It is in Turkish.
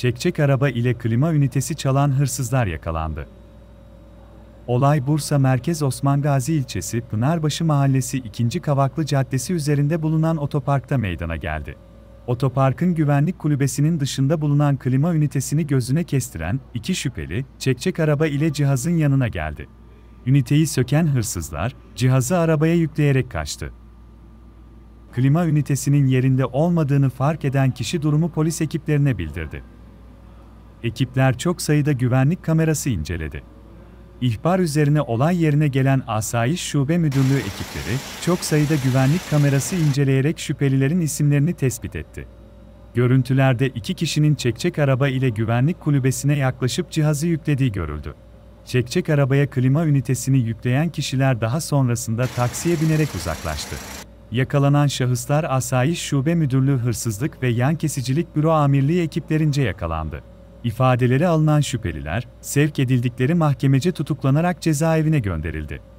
çekçek araba ile klima ünitesi çalan hırsızlar yakalandı. Olay Bursa Merkez Osman Gazi ilçesi Pınarbaşı Mahallesi 2. Kavaklı Caddesi üzerinde bulunan otoparkta meydana geldi. Otoparkın güvenlik kulübesinin dışında bulunan klima ünitesini gözüne kestiren iki şüpheli, çekçek araba ile cihazın yanına geldi. Üniteyi söken hırsızlar, cihazı arabaya yükleyerek kaçtı. Klima ünitesinin yerinde olmadığını fark eden kişi durumu polis ekiplerine bildirdi ekipler çok sayıda güvenlik kamerası inceledi. İhbar üzerine olay yerine gelen Asayiş Şube Müdürlüğü ekipleri, çok sayıda güvenlik kamerası inceleyerek şüphelilerin isimlerini tespit etti. Görüntülerde iki kişinin çekçek araba ile güvenlik kulübesine yaklaşıp cihazı yüklediği görüldü. Çekçek arabaya klima ünitesini yükleyen kişiler daha sonrasında taksiye binerek uzaklaştı. Yakalanan şahıslar Asayiş Şube Müdürlüğü Hırsızlık ve Yan Kesicilik Büro Amirliği ekiplerince yakalandı. İfadeleri alınan şüpheliler, sevk edildikleri mahkemece tutuklanarak cezaevine gönderildi.